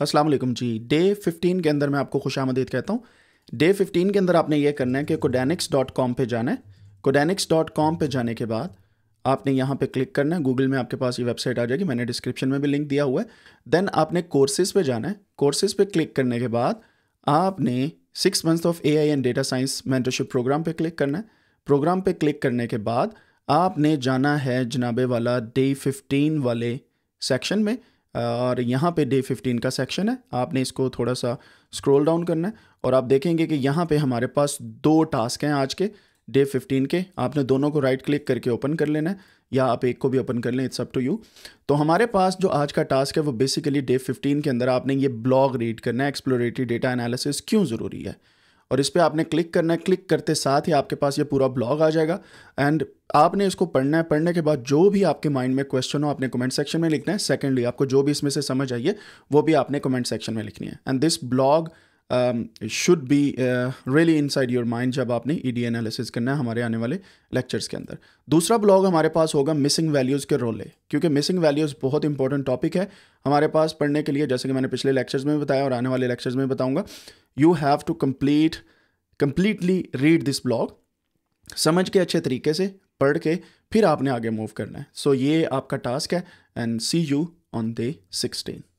असलम जी day 15 के अंदर मैं आपको खुश आमदीद कहता हूँ डे 15 के अंदर आपने ये करना है कि कोडेनिक्स डॉट कॉम पर जाना है कोडेनिक्स डॉट कॉम पर जाने के बाद आपने यहाँ पे क्लिक करना है गूगल में आपके पास ये वेबसाइट आ जाएगी मैंने डिस्क्रिप्शन में भी लिंक दिया हुआ है देन आपने कोर्सेज़ पे जाना है कोर्सेज़ पे क्लिक करने के बाद आपने six months of A I and data science mentorship program पे क्लिक करना है प्रोग्राम पे क्लिक करने के बाद आपने जाना है जनाबे वाला डे फिफ्टीन वाले सेक्शन में और यहाँ पे डे 15 का सेक्शन है आपने इसको थोड़ा सा स्क्रॉल डाउन करना है और आप देखेंगे कि यहाँ पे हमारे पास दो टास्क हैं आज के डे 15 के आपने दोनों को राइट क्लिक करके ओपन कर लेना है या आप एक को भी ओपन कर लें इट्स अप टू यू तो हमारे पास जो आज का टास्क है वो बेसिकली डे 15 के अंदर आपने ये ब्लॉग रीड करना है एक्सप्लोरेटरी डेटा एनालिसिस क्यों ज़रूरी है और इस पर आपने क्लिक करना है क्लिक करते साथ ही आपके पास ये पूरा ब्लॉग आ जाएगा एंड आपने इसको पढ़ना है पढ़ने के बाद जो भी आपके माइंड में क्वेश्चन हो आपने कमेंट सेक्शन में लिखना है सेकेंडली आपको जो भी इसमें से समझ आइए वो भी आपने कमेंट सेक्शन में लिखनी है and this blog should be really inside your mind जब आपने ई डी एनालिसिस करना है हमारे आने वाले लेक्चर्स के अंदर दूसरा ब्लॉग हमारे पास होगा मिसिंग वैल्यूज़ के रोले क्योंकि मिसिंग वैल्यूज़ बहुत इंपॉर्टेंट टॉपिक है हमारे पास पढ़ने के लिए जैसे कि मैंने पिछले लेक्चर्स में बताया और आने वाले लेक्चर्स में बताऊंगा you have to complete completely read this blog समझ के अच्छे तरीके से पढ़ के फिर आपने आगे मूव करना है सो so ये आपका टास्क है and see you on the sixteen